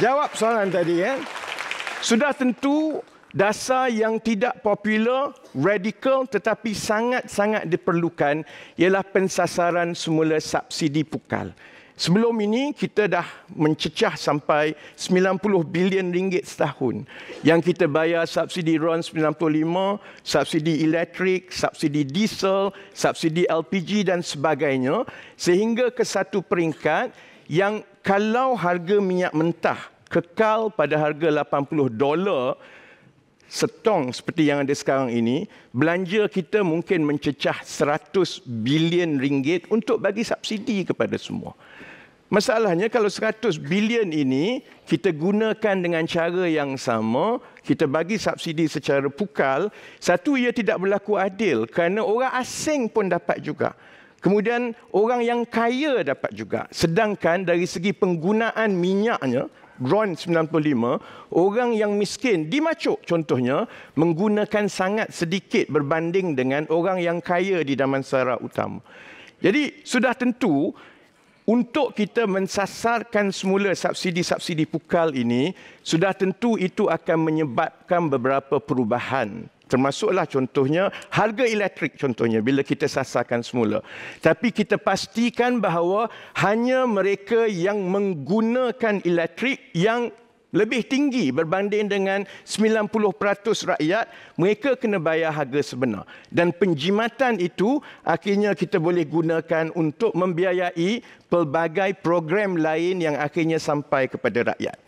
Jawab soalan tadi ya. Sudah tentu dasar yang tidak popular, radikal tetapi sangat-sangat diperlukan ialah pensasaran semula subsidi pukal. Sebelum ini kita dah mencecah sampai 90 bilion ringgit setahun yang kita bayar subsidi RON 95, subsidi elektrik, subsidi diesel, subsidi LPG dan sebagainya sehingga ke satu peringkat yang kalau harga minyak mentah kekal pada harga 80 dolar setong seperti yang ada sekarang ini, belanja kita mungkin mencecah 100 bilion ringgit untuk bagi subsidi kepada semua. Masalahnya kalau 100 bilion ini kita gunakan dengan cara yang sama, kita bagi subsidi secara pukal, satu ia tidak berlaku adil kerana orang asing pun dapat juga. Kemudian orang yang kaya dapat juga. Sedangkan dari segi penggunaan minyaknya, RON 95, orang yang miskin dimacuk contohnya menggunakan sangat sedikit berbanding dengan orang yang kaya di Damansara Utama. Jadi sudah tentu untuk kita mensasarkan semula subsidi-subsidi pukal ini, sudah tentu itu akan menyebabkan beberapa perubahan. Termasuklah contohnya harga elektrik contohnya bila kita sasarkan semula. Tapi kita pastikan bahawa hanya mereka yang menggunakan elektrik yang lebih tinggi berbanding dengan 90% rakyat mereka kena bayar harga sebenar dan penjimatan itu akhirnya kita boleh gunakan untuk membiayai pelbagai program lain yang akhirnya sampai kepada rakyat